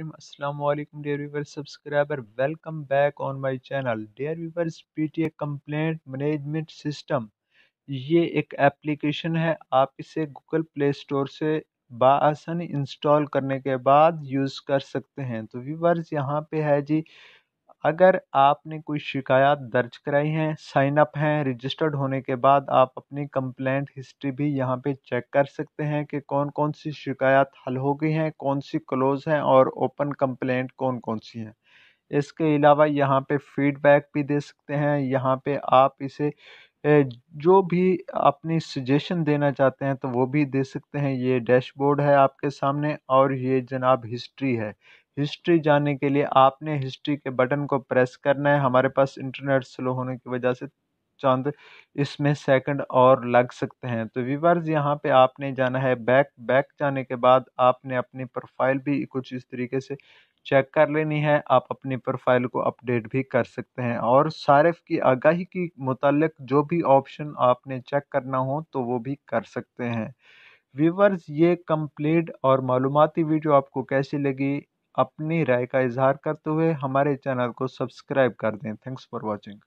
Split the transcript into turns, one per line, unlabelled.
Assalamualaikum dear viewers subscriber welcome back on my channel dear viewers PTA complaint management system ये एक application है आप इसे Google play store से बासानी install करने के बाद यूज़ कर सकते हैं तो व्यूवर्स यहाँ पे है जी अगर आपने कोई शिकायत दर्ज कराई है साइन अप हैं रजिस्टर्ड होने के बाद आप अपनी कंप्लेंट हिस्ट्री भी यहाँ पे चेक कर सकते हैं कि कौन कौन सी शिकायत हल हो गई हैं कौन सी क्लोज़ हैं और ओपन कंप्लेंट कौन कौन सी हैं इसके अलावा यहाँ पे फीडबैक भी दे सकते हैं यहाँ पे आप इसे जो भी अपनी सजेशन देना चाहते हैं तो वो भी दे सकते हैं ये डैशबोर्ड है आपके सामने और ये जनाब हिस्ट्री है हिस्ट्री जानने के लिए आपने हिस्ट्री के बटन को प्रेस करना है हमारे पास इंटरनेट स्लो होने की वजह से चंद इसमें सेकंड और लग सकते हैं तो वीवर्स यहाँ पे आपने जाना है बैक बैक जाने के बाद आपने अपनी प्रोफाइल भी कुछ इस तरीके से चेक कर लेनी है आप अपनी प्रोफाइल को अपडेट भी कर सकते हैं और सारिफ की आगाही की मुतलक जो भी ऑप्शन आपने चेक करना हो तो वो भी कर सकते हैं व्यूवर्स ये कंप्लीट और मालूमती वीडियो आपको कैसी लगी अपनी राय का इज़हार करते हुए हमारे चैनल को सब्सक्राइब कर दें थैंक्स फॉर वॉचिंग